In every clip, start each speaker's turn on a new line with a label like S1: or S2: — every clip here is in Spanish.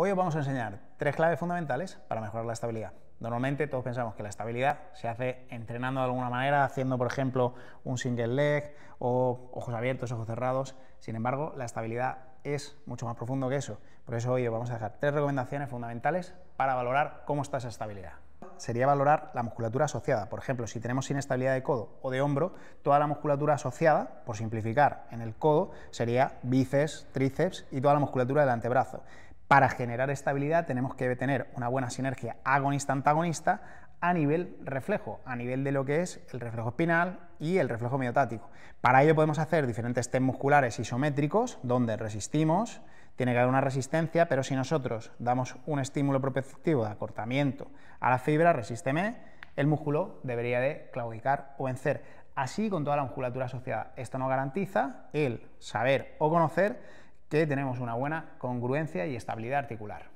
S1: Hoy os vamos a enseñar tres claves fundamentales para mejorar la estabilidad. Normalmente todos pensamos que la estabilidad se hace entrenando de alguna manera, haciendo por ejemplo un single leg o ojos abiertos, ojos cerrados. Sin embargo, la estabilidad es mucho más profundo que eso. Por eso hoy os vamos a dejar tres recomendaciones fundamentales para valorar cómo está esa estabilidad. Sería valorar la musculatura asociada. Por ejemplo, si tenemos inestabilidad de codo o de hombro, toda la musculatura asociada, por simplificar, en el codo sería bíceps, tríceps y toda la musculatura del antebrazo. Para generar estabilidad tenemos que tener una buena sinergia agonista-antagonista a nivel reflejo, a nivel de lo que es el reflejo espinal y el reflejo miotático. Para ello podemos hacer diferentes test musculares isométricos donde resistimos, tiene que haber una resistencia, pero si nosotros damos un estímulo propioceptivo de acortamiento a la fibra, resísteme, el músculo debería de claudicar o vencer. Así con toda la musculatura asociada. Esto nos garantiza el saber o conocer que tenemos una buena congruencia y estabilidad articular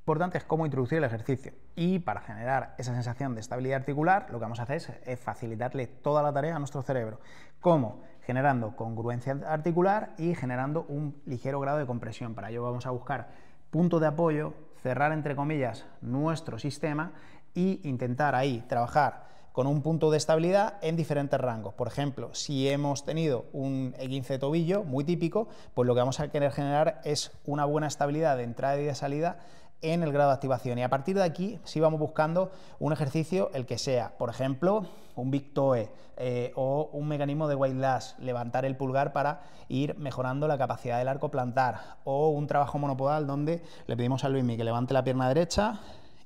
S1: importante es cómo introducir el ejercicio. Y para generar esa sensación de estabilidad articular, lo que vamos a hacer es facilitarle toda la tarea a nuestro cerebro. ¿Cómo? Generando congruencia articular y generando un ligero grado de compresión. Para ello vamos a buscar punto de apoyo, cerrar entre comillas nuestro sistema e intentar ahí trabajar con un punto de estabilidad en diferentes rangos. Por ejemplo, si hemos tenido un E15 tobillo, muy típico, pues lo que vamos a querer generar es una buena estabilidad de entrada y de salida en el grado de activación. Y a partir de aquí, si vamos buscando un ejercicio, el que sea, por ejemplo, un Big Toe eh, o un mecanismo de White Lash, levantar el pulgar para ir mejorando la capacidad del arco plantar, o un trabajo monopodal donde le pedimos a Luismi que levante la pierna derecha,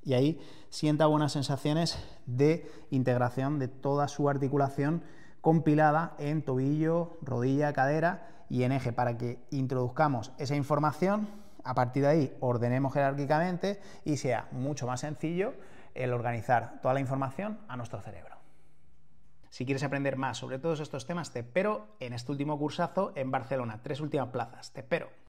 S1: y ahí sienta buenas sensaciones de integración de toda su articulación compilada en tobillo, rodilla, cadera y en eje para que introduzcamos esa información, a partir de ahí ordenemos jerárquicamente y sea mucho más sencillo el organizar toda la información a nuestro cerebro. Si quieres aprender más sobre todos estos temas, te espero en este último cursazo en Barcelona. Tres últimas plazas. Te espero.